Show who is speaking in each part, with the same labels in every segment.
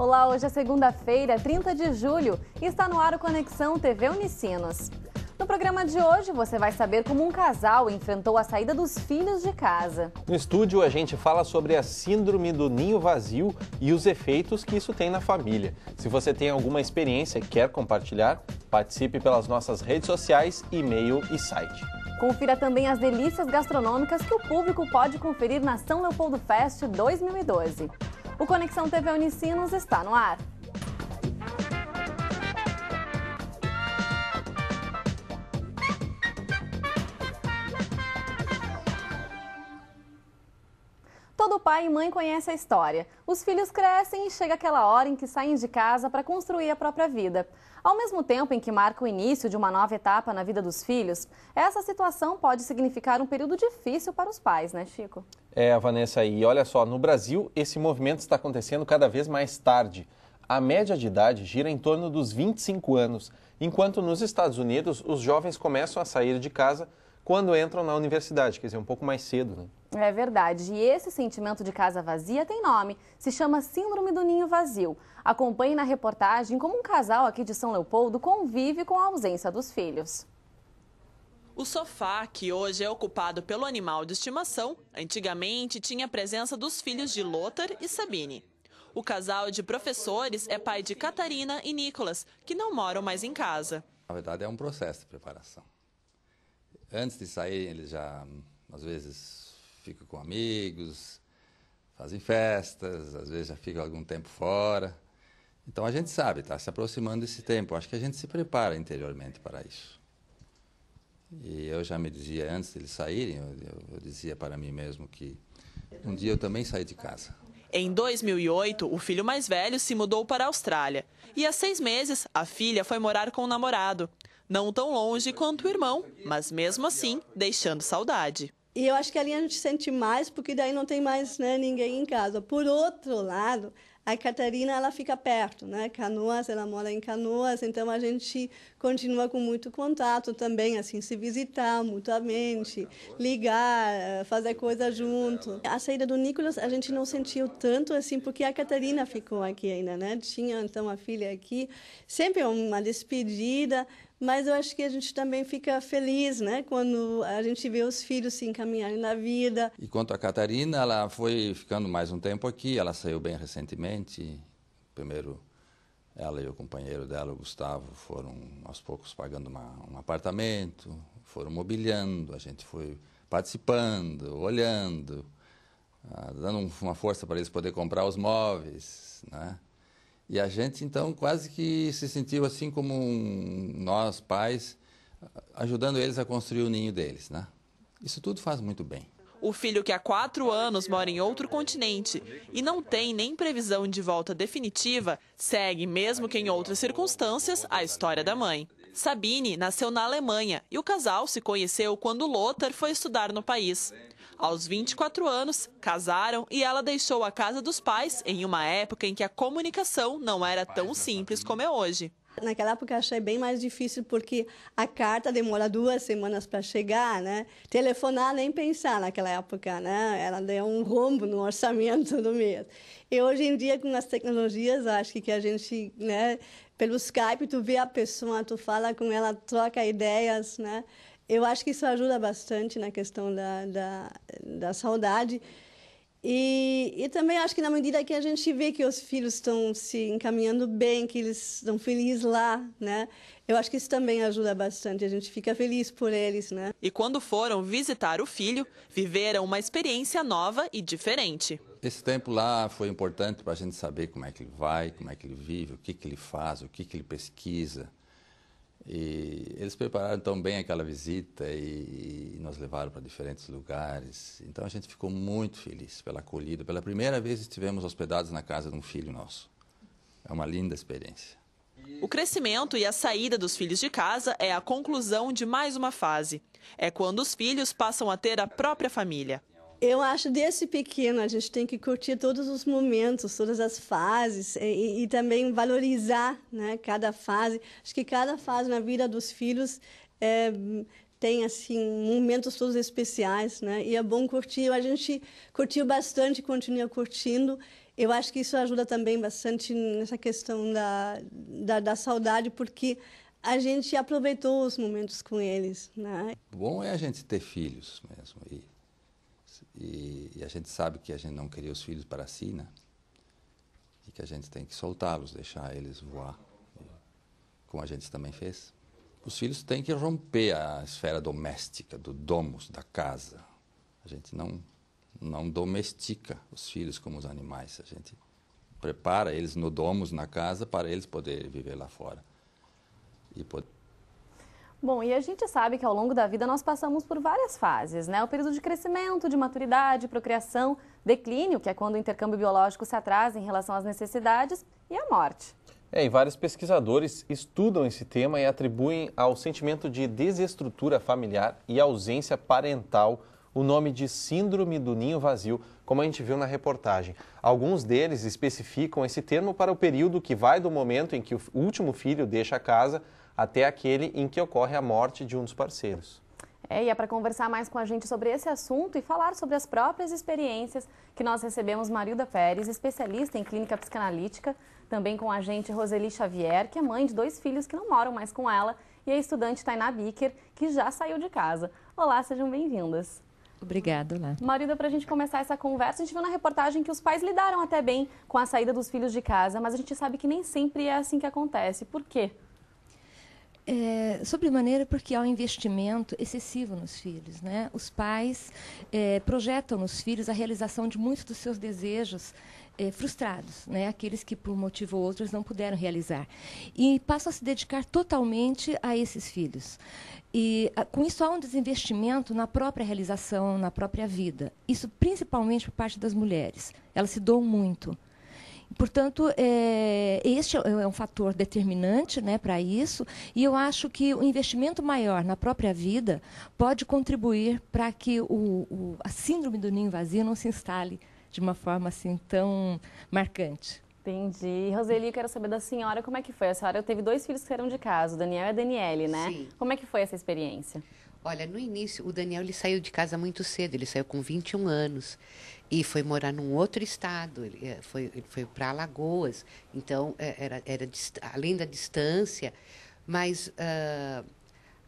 Speaker 1: Olá, hoje é segunda-feira, 30 de julho, e está no ar o Conexão TV Unicinos. No programa de hoje, você vai saber como um casal enfrentou a saída dos filhos de casa.
Speaker 2: No estúdio, a gente fala sobre a síndrome do ninho vazio e os efeitos que isso tem na família. Se você tem alguma experiência e quer compartilhar, participe pelas nossas redes sociais, e-mail e site.
Speaker 1: Confira também as delícias gastronômicas que o público pode conferir na São Leopoldo Fest 2012. O Conexão TV Unicinos está no ar. Todo pai e mãe conhece a história. Os filhos crescem e chega aquela hora em que saem de casa para construir a própria vida. Ao mesmo tempo em que marca o início de uma nova etapa na vida dos filhos, essa situação pode significar um período difícil para os pais, né, Chico?
Speaker 2: É, Vanessa, e olha só, no Brasil esse movimento está acontecendo cada vez mais tarde. A média de idade gira em torno dos 25 anos, enquanto nos Estados Unidos os jovens começam a sair de casa quando entram na universidade, quer dizer, um pouco mais cedo, né?
Speaker 1: É verdade. E esse sentimento de casa vazia tem nome. Se chama Síndrome do Ninho Vazio. Acompanhe na reportagem como um casal aqui de São Leopoldo convive com a ausência dos filhos.
Speaker 3: O sofá, que hoje é ocupado pelo animal de estimação, antigamente tinha a presença dos filhos de Lothar e Sabine. O casal de professores é pai de Catarina e Nicolas, que não moram mais em casa.
Speaker 4: Na verdade, é um processo de preparação. Antes de sair, eles já, às vezes, ficam com amigos, fazem festas, às vezes já ficam algum tempo fora. Então a gente sabe, está se aproximando desse tempo. Acho que a gente se prepara interiormente para isso. E eu já me dizia antes eles saírem, eu, eu, eu dizia para mim mesmo que um dia eu também saí de casa. Em 2008, o filho
Speaker 3: mais velho se mudou para a Austrália. E há seis meses, a filha foi morar com o namorado. Não tão longe quanto o irmão, mas mesmo assim, deixando saudade.
Speaker 5: E eu acho que ali a gente sente mais, porque daí não tem mais né, ninguém em casa. Por outro lado, a Catarina ela fica perto, né? Canoas, ela mora em Canoas, então a gente continua com muito contato também, assim, se visitar mutuamente, ligar, eh, fazer coisa junto. A saída do Nicolas a gente não sentiu tanto assim porque a Catarina ficou aqui ainda, né? Tinha então a filha aqui, sempre uma despedida, mas eu acho que a gente também fica feliz, né, quando a gente vê os filhos se encaminharem na vida.
Speaker 4: E quanto a Catarina, ela foi ficando mais um tempo aqui, ela saiu bem recentemente. Primeiro, ela e o companheiro dela, o Gustavo, foram aos poucos pagando uma, um apartamento, foram mobiliando, a gente foi participando, olhando, ah, dando uma força para eles poder comprar os móveis, né? E a gente, então, quase que se sentiu assim como um, nós, pais, ajudando eles a construir o ninho deles, né? Isso tudo faz muito bem.
Speaker 3: O filho que há quatro anos mora em outro continente e não tem nem previsão de volta definitiva, segue, mesmo que em outras circunstâncias, a história da mãe. Sabine nasceu na Alemanha e o casal se conheceu quando Lothar foi estudar no país. Aos 24 anos, casaram e ela deixou a casa dos pais em uma época em que a comunicação não era tão simples como é hoje.
Speaker 5: Naquela época achei bem mais difícil porque a carta demora duas semanas para chegar, né? Telefonar nem pensar naquela época, né? Ela deu um rombo no orçamento do mês. E hoje em dia com as tecnologias, acho que, que a gente, né? Pelo Skype tu vê a pessoa, tu fala com ela, troca ideias, né? Eu acho que isso ajuda bastante na questão da, da, da saudade. E, e, também acho que na medida que a gente vê que os filhos estão se encaminhando bem, que eles estão felizes lá, né? Eu acho que isso também ajuda bastante, a gente fica feliz por eles, né?
Speaker 3: E quando foram visitar o filho, viveram uma experiência nova e diferente.
Speaker 4: Esse tempo lá foi importante para a gente saber como é que ele vai, como é que ele vive, o que, que ele faz, o que, que ele pesquisa, e eles prepararam tão bem aquela visita e, e nos levaram para diferentes lugares. Então a gente ficou muito feliz pela acolhida. Pela primeira vez estivemos hospedados na casa de um filho nosso. É uma linda experiência.
Speaker 3: O crescimento e a saída dos filhos de casa é a conclusão de mais uma fase. É quando os filhos passam a ter a própria família.
Speaker 5: Eu acho desse pequeno a gente tem que curtir todos os momentos, todas as fases e, e, também valorizar, né, cada fase. Acho que cada fase na vida dos filhos é, tem assim momentos todos especiais, né? E é bom curtir. A gente curtiu bastante, continua curtindo. Eu acho que isso ajuda também bastante nessa questão da, da, da saudade, porque a gente aproveitou os momentos com eles, né?
Speaker 4: Bom é a gente ter filhos mesmo e e, e, a gente sabe que a gente não queria os filhos para si, né? E que a gente tem que soltá-los, deixar eles voar, como a gente também fez. Os filhos têm que romper a esfera doméstica, do domus, da casa. A gente não, não domestica os filhos como os animais. A gente prepara eles no domus, na casa, para eles poderem viver lá fora. E poder
Speaker 1: Bom, e a gente sabe que ao longo da vida nós passamos por várias fases, né? O período de crescimento, de maturidade, procriação, declínio, que é quando o intercâmbio biológico se atrasa em relação às necessidades, e a morte.
Speaker 2: É, e vários pesquisadores estudam esse tema e atribuem ao sentimento de desestrutura familiar e ausência parental o nome de Síndrome do Ninho Vazio, como a gente viu na reportagem. Alguns deles especificam esse termo para o período que vai do momento em que o último filho deixa a casa até aquele em que ocorre a morte de um dos parceiros.
Speaker 1: É, e é para conversar mais com a gente sobre esse assunto e falar sobre as próprias experiências que nós recebemos Marilda Pérez, especialista em clínica psicanalítica, também com a gente Roseli Xavier, que é mãe de dois filhos que não moram mais com ela, e a estudante Tainá Bicker, que já saiu de casa. Olá, sejam bem-vindas. Obrigada, Lá. Marilda, para a gente começar essa conversa, a gente viu na reportagem que os pais lidaram até bem com a saída dos filhos de casa, mas a gente sabe que nem sempre é assim que acontece. Por quê?
Speaker 3: É,
Speaker 6: sobremaneira porque há um investimento excessivo nos filhos. Né? Os pais é, projetam nos filhos a realização de muitos dos seus desejos é, frustrados, né? aqueles que por um motivo ou outro não puderam realizar. E passam a se dedicar totalmente a esses filhos. E a, com isso há um desinvestimento na própria realização, na própria vida. Isso principalmente por parte das mulheres. Elas se doam muito Portanto, é, este é, é um fator determinante né, para isso, e eu acho que o investimento maior na própria vida pode contribuir para que o, o, a síndrome do ninho vazio não se instale de uma forma assim tão marcante.
Speaker 1: Entendi. Roseli, quero saber da senhora como é que foi. A senhora teve dois filhos que saíram de casa, o Daniel e a Daniele, né?
Speaker 7: Sim. Como é que foi essa experiência? Olha, no início, o Daniel ele saiu de casa muito cedo, ele saiu com 21 anos e foi morar num outro estado, ele eh, foi, foi para Alagoas, então eh, era, era além da distância, mas uh,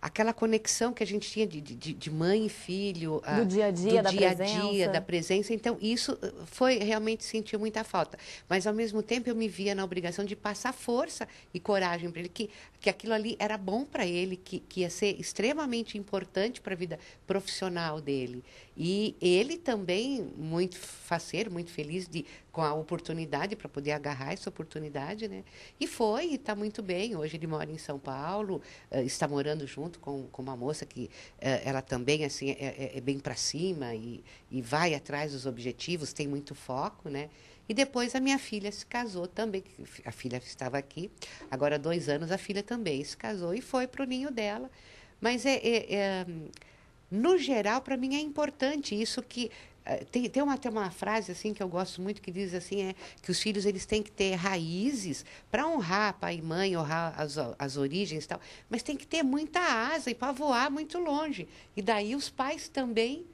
Speaker 7: aquela conexão que a gente tinha de, de, de mãe e filho. do ah, dia a dia, do da dia a presença. dia, da presença. Então, isso eh, foi realmente sentiu muita falta. Mas, ao mesmo tempo, eu me via na obrigação de passar força e coragem para ele, que, que aquilo ali era bom para ele, que, que ia ser extremamente importante para a vida profissional dele. E ele também, muito faceiro, muito feliz de, com a oportunidade, para poder agarrar essa oportunidade, né? E foi, está muito bem. Hoje ele mora em São Paulo, eh, está morando junto junto com, com uma moça que é, ela também assim é, é, é bem para cima e, e vai atrás dos objetivos, tem muito foco, né? E depois a minha filha se casou também, a filha estava aqui, agora há dois anos a filha também se casou e foi para o ninho dela. Mas é, é, é no geral, para mim é importante isso que é, tem, tem uma, tem uma frase assim que eu gosto muito que diz assim é que os filhos eles têm que ter raízes para honrar pai e mãe honrar as, as origens e tal mas tem que ter muita asa e para voar muito longe e daí os pais também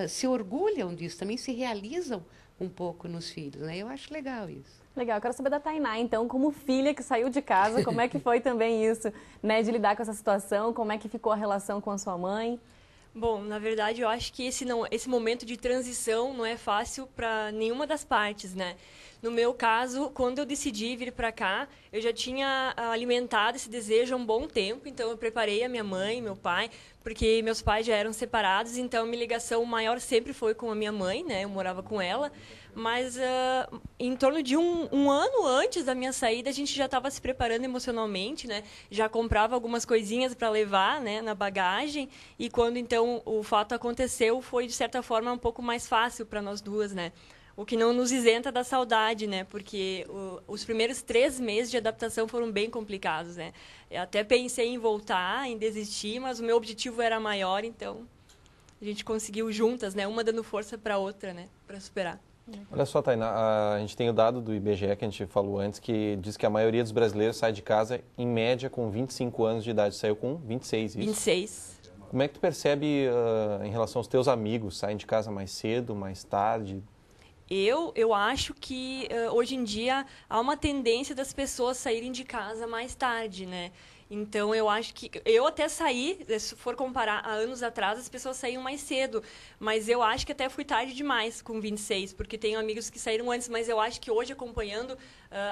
Speaker 7: uh, uh, se orgulham disso também se realizam um pouco nos filhos né eu acho legal isso Legal, eu quero saber da Tainá,
Speaker 1: então, como filha que saiu de casa, como é que foi também isso, né, de lidar com essa situação, como é que ficou a relação com a sua mãe?
Speaker 8: Bom, na verdade, eu acho que esse, não, esse momento de transição não é fácil para nenhuma das partes, né? No meu caso, quando eu decidi vir para cá, eu já tinha ah, alimentado esse desejo há um bom tempo, então eu preparei a minha mãe, meu pai, porque meus pais já eram separados, então minha ligação maior sempre foi com a minha mãe, né? Eu morava com ela, mas uh, em torno de um, um, ano antes da minha saída, a gente já estava se preparando emocionalmente, né? Já comprava algumas coisinhas para levar né, na bagagem. E quando então o fato aconteceu, foi de certa forma um pouco mais fácil para nós duas, né? O que não nos isenta da saudade, né? Porque o, os primeiros três meses de adaptação foram bem complicados, né? Eu até pensei em voltar, em desistir, mas o meu objetivo era maior, então a gente conseguiu juntas, né? Uma dando força para a outra, né? Para superar.
Speaker 2: Olha só, Tainá, a gente tem o dado do IBGE que a gente falou antes, que diz que a maioria dos brasileiros sai de casa, em média, com 25 anos de idade. Saiu com 26, isso?
Speaker 8: 26.
Speaker 2: Como é que tu percebe uh, em relação aos teus amigos? Saem de casa mais cedo, mais tarde?
Speaker 8: Eu, eu acho que uh, hoje em dia há uma tendência das pessoas saírem de casa mais tarde, né? Então, eu acho que. Eu até saí, eh, se for comparar a anos atrás, as pessoas saíam mais cedo. Mas eu acho que até fui tarde demais com 26, porque tenho amigos que saíram antes. Mas eu acho que hoje, acompanhando uh,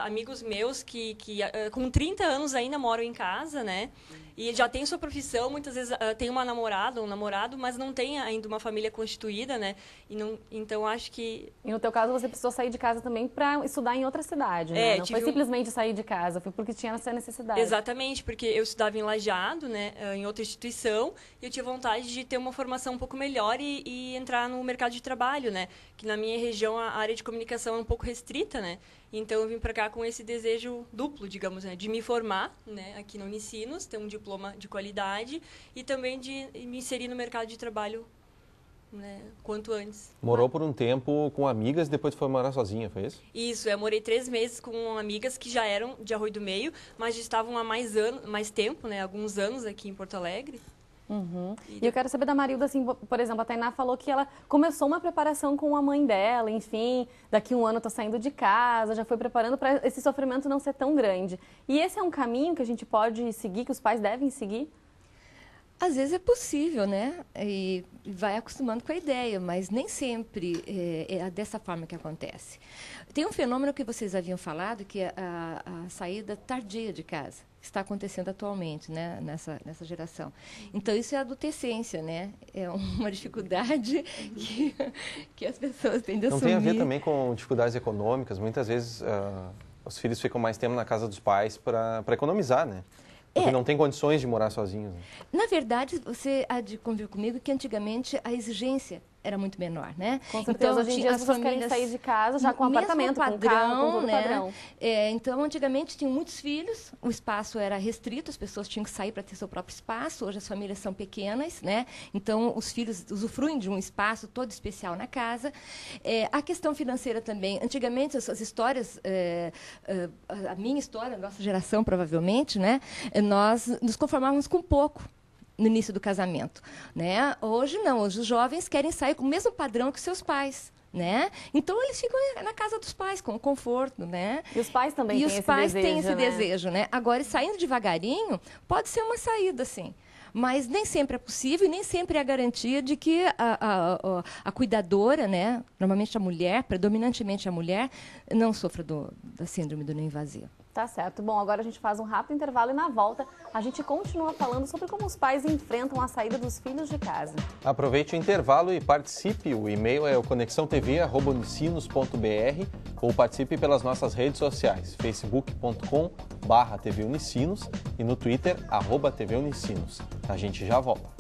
Speaker 8: amigos meus que, que uh, com 30 anos ainda moram em casa, né? E já tem sua profissão, muitas vezes uh, tem uma namorada, um namorado, mas não tem ainda uma família constituída, né? E não, então, acho que.
Speaker 1: E no teu caso, você precisou sair de casa também para estudar em outra cidade, né? É, não foi simplesmente um... sair de casa, foi porque tinha essa necessidade.
Speaker 8: Exatamente, porque eu estudava em Lajado, né, eh, em outra instituição, e eu tinha vontade de ter uma formação um pouco melhor e, e, entrar no mercado de trabalho, né, que na minha região a área de comunicação é um pouco restrita, né, então eu vim para cá com esse desejo duplo, digamos, né, de me formar, né, aqui no Unicinos, ter um diploma de qualidade e também de me inserir no mercado de trabalho né, quanto antes.
Speaker 2: Morou por um tempo com amigas, depois foi morar sozinha, foi isso?
Speaker 8: Isso, eu morei três meses com amigas que já eram de Arroio do Meio, mas já estavam há mais, ano, mais tempo, né, alguns anos aqui em
Speaker 1: Porto Alegre. Uhum. E eu quero saber da Marilda, assim, por exemplo, a Tainá falou que ela começou uma preparação com a mãe dela, enfim, daqui um ano está saindo de casa, já foi preparando para esse sofrimento não ser tão grande. E esse é um caminho que a gente pode seguir, que os pais devem seguir? Às vezes é possível, né? E vai acostumando com a ideia, mas nem
Speaker 6: sempre é, é dessa forma que acontece. Tem um fenômeno que vocês haviam falado, que é a, a saída tardia de casa está acontecendo atualmente, né, nessa, nessa geração. Então, isso é adolescência, né? É uma dificuldade que, que as pessoas têm de Não assumir. Não tem a ver também
Speaker 2: com dificuldades econômicas. Muitas vezes, uh, os filhos ficam mais tempo na casa dos pais para economizar, né? Porque é. não tem condições de morar sozinho. Né?
Speaker 6: Na verdade, você há de convir comigo que antigamente a exigência era muito menor, né? Com certeza, então, hoje em dia as, pessoas famílias, querem sair de casa já com um apartamento, padrão, com um carro, com né? padrão. É, então, antigamente tinham muitos filhos, o espaço era restrito, as pessoas tinham que sair para ter seu próprio espaço. Hoje as famílias são pequenas, né? Então, os filhos usufruem de um espaço todo especial na casa. É, a questão financeira também. Antigamente, as, as histórias, é, é, a minha história, a nossa geração provavelmente, né? Nós nos conformávamos com pouco no início do casamento. Né? Hoje não, hoje os jovens querem sair com o mesmo padrão que seus pais. Né? Então eles ficam na casa dos pais com conforto, né? E os pais também e têm os esse pais desejo, têm esse né? desejo, né? Agora saindo devagarinho pode ser uma saída, sim mas nem sempre é possível e nem sempre é a garantia de que a, a, a, a, cuidadora, né, normalmente a mulher, predominantemente a mulher, não sofra do, da síndrome do não
Speaker 2: invasivo.
Speaker 1: Tá certo. Bom, agora a gente faz um rápido intervalo e na volta a gente continua falando sobre como os pais enfrentam a saída dos filhos de casa.
Speaker 2: Aproveite o intervalo e participe. O e-mail é o conexãotv@unicinos.br ou participe pelas nossas redes sociais, facebook.com/tvunicinos e no Twitter @tvunicinos. A gente já volta.